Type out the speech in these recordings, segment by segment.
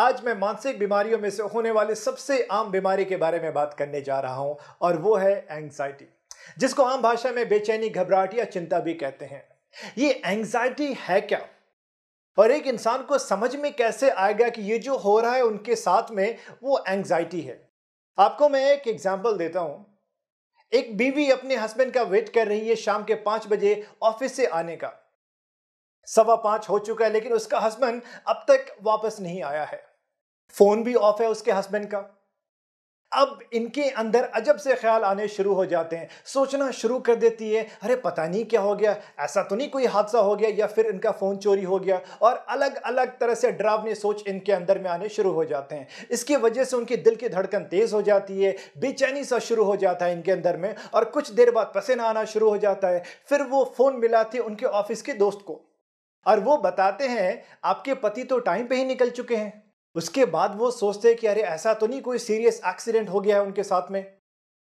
आज मैं मानसिक बीमारियों में से होने वाले सबसे आम बीमारी के बारे में बात करने जा रहा हूं और वो है एंग्जाइटी जिसको आम भाषा में बेचैनी घबराहट या चिंता भी कहते हैं ये एंग्जाइटी है क्या और एक इंसान को समझ में कैसे आएगा कि ये जो हो रहा है उनके साथ में वो एंग्जाइटी है आपको मैं एक एग्जाम्पल देता हूँ एक बीवी अपने हस्बैंड का वेट कर रही है शाम के पाँच बजे ऑफिस से आने का सवा पाँच हो चुका है लेकिन उसका हस्बैंड अब तक वापस नहीं आया है फोन भी ऑफ है उसके हस्बैंड का अब इनके अंदर अजब से ख्याल आने शुरू हो जाते हैं सोचना शुरू कर देती है अरे पता नहीं क्या हो गया ऐसा तो नहीं कोई हादसा हो गया या फिर इनका फ़ोन चोरी हो गया और अलग अलग तरह से डरावनी सोच इनके अंदर में आने शुरू हो जाते हैं इसकी वजह से उनकी दिल की धड़कन तेज़ हो जाती है बेचैनी सा शुरू हो जाता है इनके अंदर में और कुछ देर बाद पसीना आना शुरू हो जाता है फिर वो फ़ोन मिलाती उनके ऑफिस के दोस्त को और वो बताते हैं आपके पति तो टाइम पे ही निकल चुके हैं उसके बाद वो सोचते हैं कि अरे ऐसा तो नहीं कोई सीरियस एक्सीडेंट हो गया है उनके साथ में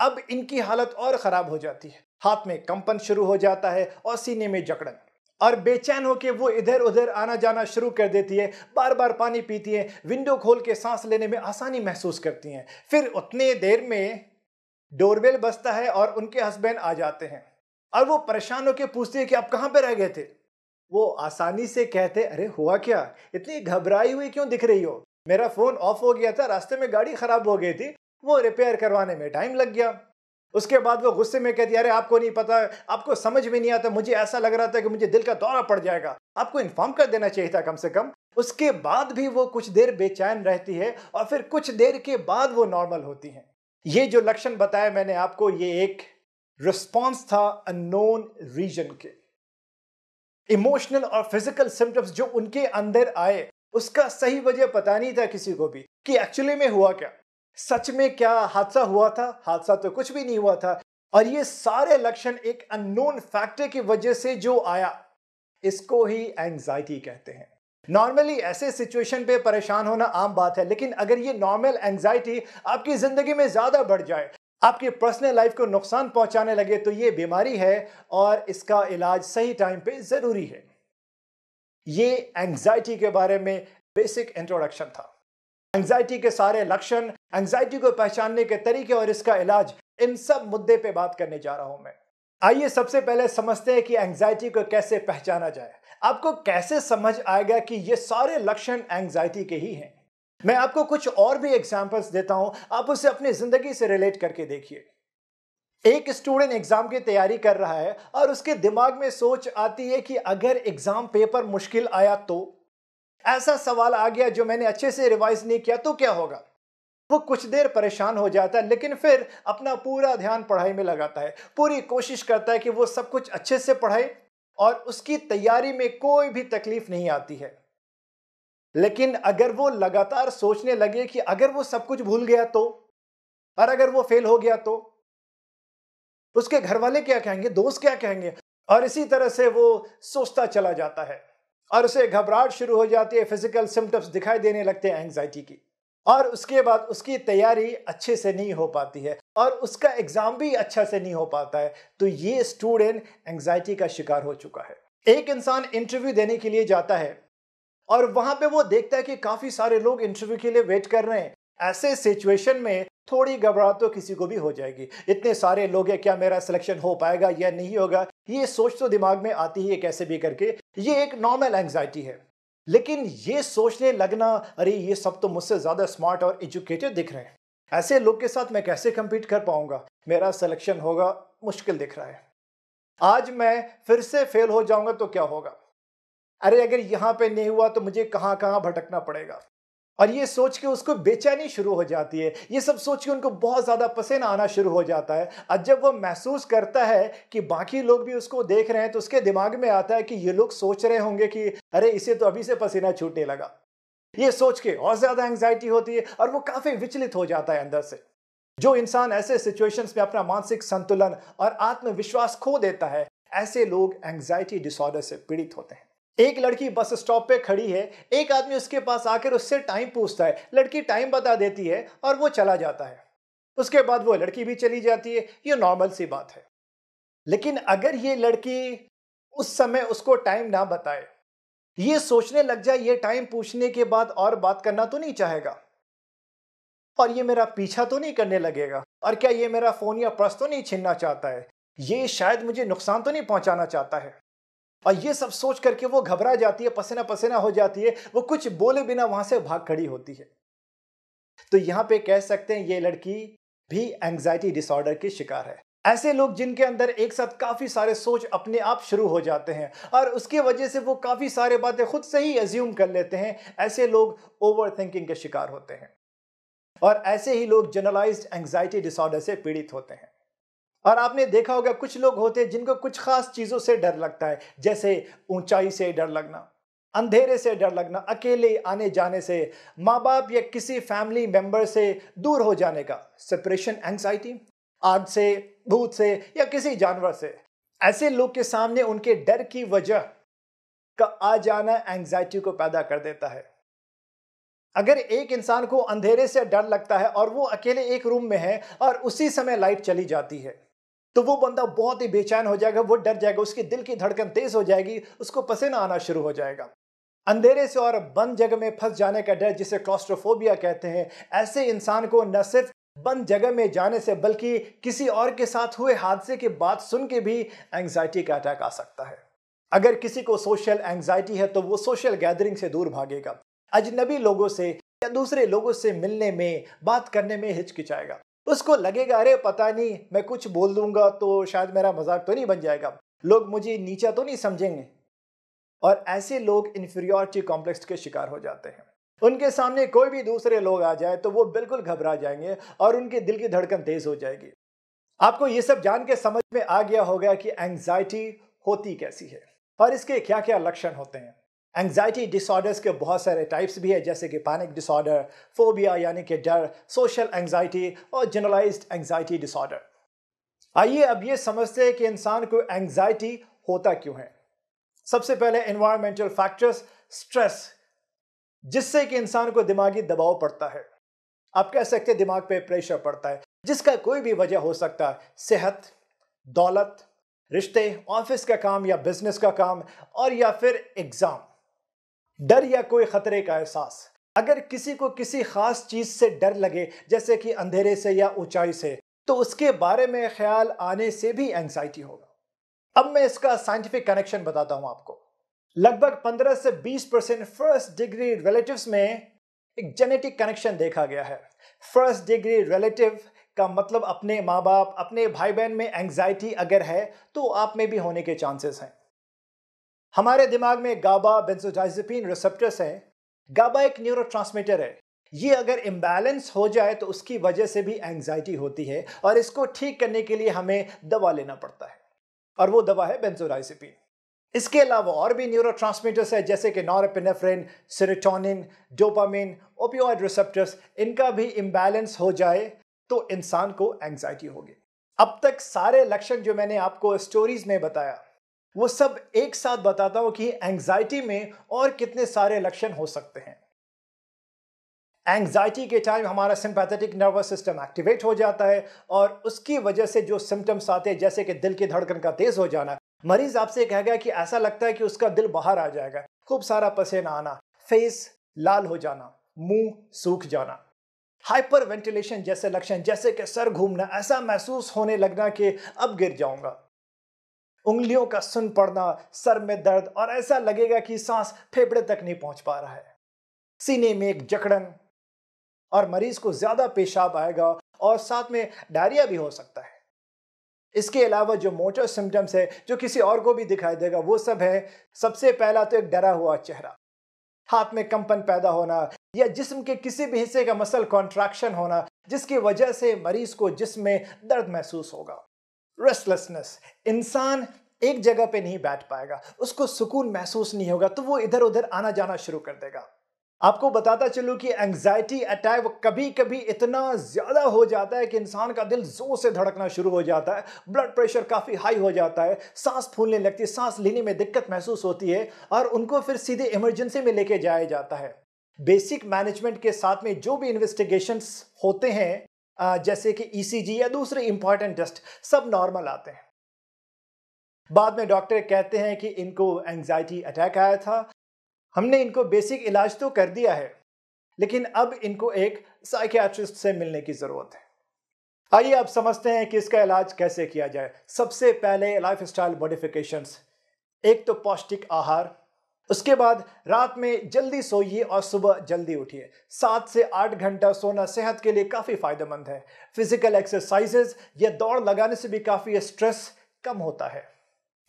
अब इनकी हालत और ख़राब हो जाती है हाथ में कंपन शुरू हो जाता है और सीने में जकड़न और बेचैन होकर वो इधर उधर आना जाना शुरू कर देती है बार बार पानी पीती है विंडो खोल के सांस लेने में आसानी महसूस करती हैं फिर उतने देर में डोरबेल बजता है और उनके हस्बैंड आ जाते हैं और वो परेशान होकर पूछते हैं कि आप कहाँ पर रह गए थे वो आसानी से कहते अरे हुआ क्या इतनी घबराई हुई क्यों दिख रही हो मेरा फ़ोन ऑफ हो गया था रास्ते में गाड़ी ख़राब हो गई थी वो रिपेयर करवाने में टाइम लग गया उसके बाद वो गुस्से में कहती अरे आपको नहीं पता आपको समझ में नहीं आता मुझे ऐसा लग रहा था कि मुझे दिल का दौरा पड़ जाएगा आपको इन्फॉर्म कर देना चाहिए था कम से कम उसके बाद भी वो कुछ देर बेचैन रहती है और फिर कुछ देर के बाद वो नॉर्मल होती हैं ये जो लक्षण बताया मैंने आपको ये एक रिस्पॉन्स था अनोन रीजन के इमोशनल और फिजिकल सिम्टम्स जो उनके अंदर आए उसका सही वजह पता नहीं था किसी को भी कि एक्चुअली में हुआ क्या सच में क्या हादसा हुआ था हादसा तो कुछ भी नहीं हुआ था और ये सारे लक्षण एक अननोन फैक्टर की वजह से जो आया इसको ही एंजाइटी कहते हैं नॉर्मली ऐसे सिचुएशन पे परेशान होना आम बात है लेकिन अगर ये नॉर्मल एंजाइटी आपकी ज़िंदगी में ज़्यादा बढ़ जाए आपकी पर्सनल लाइफ को नुकसान पहुंचाने लगे तो ये बीमारी है और इसका इलाज सही टाइम पे ज़रूरी है ये एंग्जाइटी के बारे में बेसिक इंट्रोडक्शन था एंग्जाइटी के सारे लक्षण एंग्जाइटी को पहचानने के तरीके और इसका इलाज इन सब मुद्दे पे बात करने जा रहा हूं मैं आइए सबसे पहले समझते हैं कि एंग्जाइटी को कैसे पहचाना जाए आपको कैसे समझ आएगा कि ये सारे लक्षण एंग्जाइटी के ही हैं मैं आपको कुछ और भी एग्जाम्पल्स देता हूं आप उसे अपनी जिंदगी से रिलेट करके देखिए एक स्टूडेंट एग्जाम की तैयारी कर रहा है और उसके दिमाग में सोच आती है कि अगर एग्जाम पेपर मुश्किल आया तो ऐसा सवाल आ गया जो मैंने अच्छे से रिवाइज नहीं किया तो क्या होगा वो कुछ देर परेशान हो जाता है लेकिन फिर अपना पूरा ध्यान पढ़ाई में लगाता है पूरी कोशिश करता है कि वो सब कुछ अच्छे से पढ़ाए और उसकी तैयारी में कोई भी तकलीफ नहीं आती है लेकिन अगर वो लगातार सोचने लगे कि अगर वो सब कुछ भूल गया तो और अगर वो फेल हो गया तो उसके घर वाले क्या कहेंगे दोस्त क्या कहेंगे और इसी तरह से वो सोचता चला जाता है और उसे घबराहट शुरू हो जाती है फिजिकल सिम्टम्स दिखाई देने लगते हैं एंग्जाइटी की और उसके बाद उसकी तैयारी अच्छे से नहीं हो पाती है और उसका एग्ज़ाम भी अच्छा से नहीं हो पाता है तो ये स्टूडेंट एंग्जाइटी का शिकार हो चुका है एक इंसान इंटरव्यू देने के लिए जाता है और वहां पे वो देखता है कि काफी सारे लोग इंटरव्यू के लिए वेट कर रहे हैं ऐसे सिचुएशन में थोड़ी घबराहट तो किसी को भी हो जाएगी इतने सारे लोग हैं क्या मेरा सिलेक्शन हो पाएगा या नहीं होगा ये सोच तो दिमाग में आती ही है कैसे भी करके ये एक नॉर्मल एंग्जाइटी है लेकिन ये सोचने लगना अरे ये सब तो मुझसे ज़्यादा स्मार्ट और एजुकेटेड दिख रहे हैं ऐसे लोग के साथ मैं कैसे कंपीट कर पाऊंगा मेरा सिलेक्शन होगा मुश्किल दिख रहा है आज मैं फिर से फेल हो जाऊंगा तो क्या होगा अरे अगर यहाँ पे नहीं हुआ तो मुझे कहाँ कहाँ भटकना पड़ेगा और ये सोच के उसको बेचैनी शुरू हो जाती है ये सब सोच के उनको बहुत ज़्यादा पसीना आना शुरू हो जाता है और जब वो महसूस करता है कि बाकी लोग भी उसको देख रहे हैं तो उसके दिमाग में आता है कि ये लोग सोच रहे होंगे कि अरे इसे तो अभी से पसीना छूटने लगा ये सोच के और ज़्यादा एंग्जाइटी होती है और वो काफ़ी विचलित हो जाता है अंदर से जो इंसान ऐसे सिचुएशंस में अपना मानसिक संतुलन और आत्मविश्वास खो देता है ऐसे लोग एंग्जाइटी डिसऑर्डर से पीड़ित होते हैं एक लड़की बस स्टॉप पे खड़ी है एक आदमी उसके पास आकर उससे टाइम पूछता है लड़की टाइम बता देती है और वो चला जाता है उसके बाद वो लड़की भी चली जाती है ये नॉर्मल सी बात है लेकिन अगर ये लड़की उस समय उसको टाइम ना बताए ये सोचने लग जाए ये टाइम पूछने के बाद और बात करना तो नहीं चाहेगा और ये मेरा पीछा तो नहीं करने लगेगा और क्या ये मेरा फ़ोन या पर्स तो नहीं छीनना चाहता है ये शायद मुझे नुकसान तो नहीं पहुंचाना चाहता है और ये सब सोच करके वो घबरा जाती है पसीना पसीना हो जाती है वो कुछ बोले बिना वहां से भाग खड़ी होती है तो यहां पे कह सकते हैं ये लड़की भी एंग्जाइटी डिसऑर्डर की शिकार है ऐसे लोग जिनके अंदर एक साथ काफ़ी सारे सोच अपने आप शुरू हो जाते हैं और उसकी वजह से वो काफ़ी सारे बातें खुद से ही एज्यूम कर लेते हैं ऐसे लोग ओवर थिंकिंग के शिकार होते हैं और ऐसे ही लोग जनरलाइज्ड एंग्जाइटी डिसऑर्डर से पीड़ित होते हैं और आपने देखा होगा कुछ लोग होते हैं जिनको कुछ खास चीज़ों से डर लगता है जैसे ऊंचाई से डर लगना अंधेरे से डर लगना अकेले आने जाने से माँ बाप या किसी फैमिली मेम्बर से दूर हो जाने का सेपरेशन एंगजाइटी आग से भूत से या किसी जानवर से ऐसे लोग के सामने उनके डर की वजह का आ जाना एंगजाइटी को पैदा कर देता है अगर एक इंसान को अंधेरे से डर लगता है और वो अकेले एक रूम में है और उसी समय लाइट चली जाती है तो वो बंदा बहुत ही बेचैन हो जाएगा वो डर जाएगा उसके दिल की धड़कन तेज हो जाएगी उसको पसीना आना शुरू हो जाएगा अंधेरे से और बंद जगह में फंस जाने का डर जिसे क्लॉस्ट्रोफोबिया कहते हैं ऐसे इंसान को न सिर्फ बंद जगह में जाने से बल्कि किसी और के साथ हुए हादसे की बात सुन के भी एंग्जाइटी का अटैक आ सकता है अगर किसी को सोशल एंग्जाइटी है तो वो सोशल गैदरिंग से दूर भागेगा अजनबी लोगों से या दूसरे लोगों से मिलने में बात करने में हिचकिचाएगा उसको लगेगा अरे पता नहीं मैं कुछ बोल दूंगा तो शायद मेरा मजाक तो नहीं बन जाएगा लोग मुझे नीचा तो नहीं समझेंगे और ऐसे लोग इन्फीरियोरिटी कॉम्प्लेक्स के शिकार हो जाते हैं उनके सामने कोई भी दूसरे लोग आ जाए तो वो बिल्कुल घबरा जाएंगे और उनके दिल की धड़कन तेज हो जाएगी आपको ये सब जान के समझ में आ गया होगा कि एंग्जाइटी होती कैसी है और इसके क्या क्या लक्षण होते हैं एंग्जाइटी डिसऑर्डर्स के बहुत सारे टाइप्स भी है जैसे कि पैनिक डिसऑर्डर फोबिया यानी कि डर सोशल एंग्जाइटी और जनरलाइज्ड एंग्जाइटी डिसऑर्डर आइए अब ये समझते हैं कि इंसान को एंग्जाइटी होता क्यों है सबसे पहले इन्वायरमेंटल फैक्टर्स स्ट्रेस जिससे कि इंसान को दिमागी दबाव पड़ता है आप कह सकते हैं दिमाग पे प्रेशर पड़ता है जिसका कोई भी वजह हो सकता है सेहत दौलत रिश्ते ऑफिस का काम या बिजनेस का काम और या फिर एग्ज़ाम डर या कोई खतरे का एहसास अगर किसी को किसी खास चीज से डर लगे जैसे कि अंधेरे से या ऊंचाई से तो उसके बारे में ख्याल आने से भी एंजाइटी होगा अब मैं इसका साइंटिफिक कनेक्शन बताता हूं आपको लगभग 15 से 20 परसेंट फर्स्ट डिग्री रिलेटिव्स में एक जेनेटिक कनेक्शन देखा गया है फर्स्ट डिग्री रिलेटिव का मतलब अपने माँ बाप अपने भाई बहन में एंजाइटी अगर है तो आप में भी होने के चांसेस हैं हमारे दिमाग में गाबा बेंजोडाइजेपिन रिसेप्टर्स हैं गाबा एक न्यूरो है ये अगर इम्बैलेंस हो जाए तो उसकी वजह से भी एंग्जाइटी होती है और इसको ठीक करने के लिए हमें दवा लेना पड़ता है और वो दवा है बेंजोडाइजेपिन इसके अलावा और भी न्यूरो हैं जैसे कि norepinephrine serotonin dopamine opioid receptors इनका भी इम्बैलेंस हो जाए तो इंसान को एंग्जाइटी होगी अब तक सारे लक्षण जो मैंने आपको स्टोरीज में बताया वो सब एक साथ बताता हूं कि एंग्जाइटी में और कितने सारे लक्षण हो सकते हैं एंग्जाइटी के टाइम हमारा सिंपैथेटिक नर्वस सिस्टम एक्टिवेट हो जाता है और उसकी वजह से जो सिम्टम्स आते हैं जैसे कि दिल की धड़कन का तेज़ हो जाना मरीज आपसे कह गया कि ऐसा लगता है कि उसका दिल बाहर आ जाएगा खूब सारा पसीना आना फेस लाल हो जाना मुंह सूख जाना हाइपर वेंटिलेशन जैसे लक्षण जैसे कि सर घूमना ऐसा महसूस होने लगना कि अब गिर जाऊंगा उंगलियों का सुन पड़ना सर में दर्द और ऐसा लगेगा कि सांस फेफड़े तक नहीं पहुंच पा रहा है सीने में एक जकड़न और मरीज को ज्यादा पेशाब आएगा और साथ में डायरिया भी हो सकता है इसके अलावा जो मोटर सिम्टम्स है जो किसी और को भी दिखाई देगा वो सब है सबसे पहला तो एक डरा हुआ चेहरा हाथ में कंपन पैदा होना या जिस्म के किसी भी हिस्से का मसल कॉन्ट्रैक्शन होना जिसकी वजह से मरीज को जिसम में दर्द महसूस होगा रेस्टलेसनेस इंसान एक जगह पे नहीं बैठ पाएगा उसको सुकून महसूस नहीं होगा तो वो इधर उधर आना जाना शुरू कर देगा आपको बताता चलूँ कि एंग्जाइटी अटैक कभी कभी इतना ज़्यादा हो जाता है कि इंसान का दिल ज़ोर से धड़कना शुरू हो जाता है ब्लड प्रेशर काफ़ी हाई हो जाता है सांस फूलने लगती है सांस लेने में दिक्कत महसूस होती है और उनको फिर सीधे इमरजेंसी में लेके जाया जाता है बेसिक मैनेजमेंट के साथ में जो भी इन्वेस्टिगेशंस होते हैं जैसे कि ईसीजी e या दूसरे इंपॉर्टेंट टेस्ट सब नॉर्मल आते हैं बाद में डॉक्टर कहते हैं कि इनको एंजाइटी अटैक आया था हमने इनको बेसिक इलाज तो कर दिया है लेकिन अब इनको एक साइकियाट्रिस्ट से मिलने की ज़रूरत है आइए अब समझते हैं कि इसका इलाज कैसे किया जाए सबसे पहले लाइफ स्टाइल मॉडिफिकेशंस एक तो पौष्टिक आहार उसके बाद रात में जल्दी सोइए और सुबह जल्दी उठिए सात से आठ घंटा सोना सेहत के लिए काफ़ी फायदेमंद है फिजिकल एक्सरसाइजेज या दौड़ लगाने से भी काफ़ी स्ट्रेस कम होता है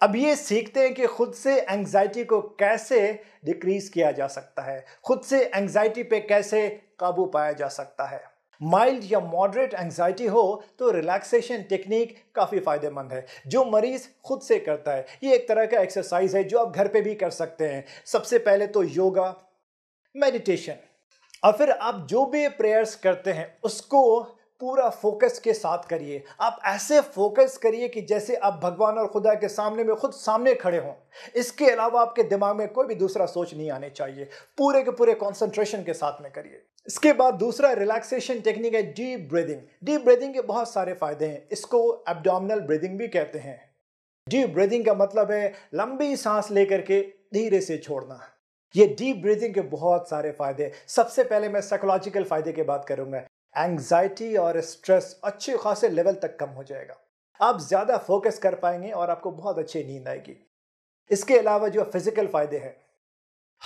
अब ये सीखते हैं कि खुद से एंग्जाइटी को कैसे डिक्रीज किया जा सकता है खुद से एंग्जाइटी पे कैसे काबू पाया जा सकता है माइल्ड या मॉडरेट एंग्जाइटी हो तो रिलैक्सेशन टेक्निक काफ़ी फ़ायदेमंद है जो मरीज़ खुद से करता है ये एक तरह का एक्सरसाइज है जो आप घर पे भी कर सकते हैं सबसे पहले तो योगा मेडिटेशन और फिर आप जो भी प्रेयर्स करते हैं उसको पूरा फोकस के साथ करिए आप ऐसे फोकस करिए कि जैसे आप भगवान और खुदा के सामने में खुद सामने खड़े हों इसके अलावा आपके दिमाग में कोई भी दूसरा सोच नहीं आने चाहिए पूरे के पूरे कॉन्सेंट्रेशन के साथ में करिए इसके बाद दूसरा रिलैक्सेशन टेक्निक है डीप ब्रीदिंग डीप ब्रीदिंग के बहुत सारे फायदे हैं इसको एबडामिनल ब्रीदिंग भी कहते हैं डीप ब्रीदिंग का मतलब है लंबी सांस लेकर के धीरे से छोड़ना ये डीप ब्रीदिंग के बहुत सारे फायदे सबसे पहले मैं साइकोलॉजिकल फायदे की बात करूंगा एंग्जाइटी और स्ट्रेस अच्छे खासे लेवल तक कम हो जाएगा आप ज़्यादा फोकस कर पाएंगे और आपको बहुत अच्छी नींद आएगी इसके अलावा जो फिज़िकल फ़ायदे हैं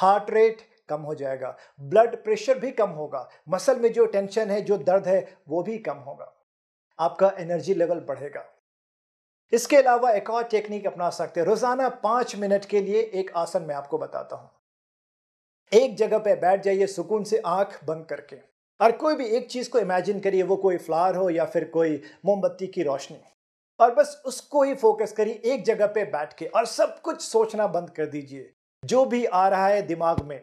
हार्ट रेट कम हो जाएगा ब्लड प्रेशर भी कम होगा मसल में जो टेंशन है जो दर्द है वो भी कम होगा आपका एनर्जी लेवल बढ़ेगा इसके अलावा एक और टेक्निक अपना सकते हैं रोज़ाना पाँच मिनट के लिए एक आसन मैं आपको बताता हूँ एक जगह पे बैठ जाइए सुकून से आंख बंद करके और कोई भी एक चीज़ को इमेजिन करिए वो कोई फ्लावर हो या फिर कोई मोमबत्ती की रोशनी और बस उसको ही फोकस करिए एक जगह पे बैठ के और सब कुछ सोचना बंद कर दीजिए जो भी आ रहा है दिमाग में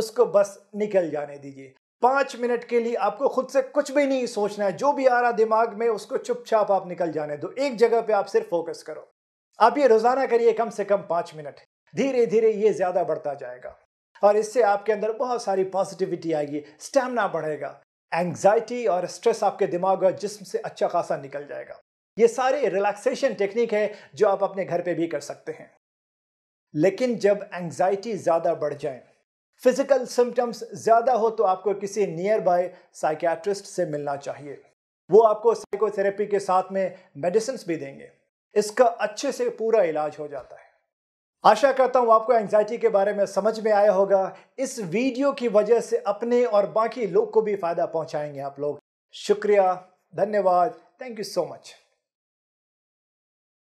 उसको बस निकल जाने दीजिए पाँच मिनट के लिए आपको खुद से कुछ भी नहीं सोचना है जो भी आ रहा दिमाग में उसको चुपचाप आप निकल जाने दो एक जगह पे आप सिर्फ फोकस करो आप ये रोज़ाना करिए कम से कम पाँच मिनट धीरे धीरे ये ज़्यादा बढ़ता जाएगा और इससे आपके अंदर बहुत सारी पॉजिटिविटी आएगी स्टेमिना बढ़ेगा एंग्जाइटी और स्ट्रेस आपके दिमाग और जिस्म से अच्छा खासा निकल जाएगा ये सारे रिलैक्सेशन टेक्निक है जो आप अपने घर पे भी कर सकते हैं लेकिन जब एंग्जाइटी ज़्यादा बढ़ जाए फिजिकल सिम्टम्स ज़्यादा हो तो आपको किसी नियर बाय साइकियाट्रिस्ट से मिलना चाहिए वो आपको साइकोथेरेपी के साथ में मेडिसिन भी देंगे इसका अच्छे से पूरा इलाज हो जाता है आशा करता हूँ आपको एंजाइटी के बारे में समझ में आया होगा इस वीडियो की वजह से अपने और बाकी लोग को भी फ़ायदा पहुँचाएंगे आप लोग शुक्रिया धन्यवाद थैंक यू सो मच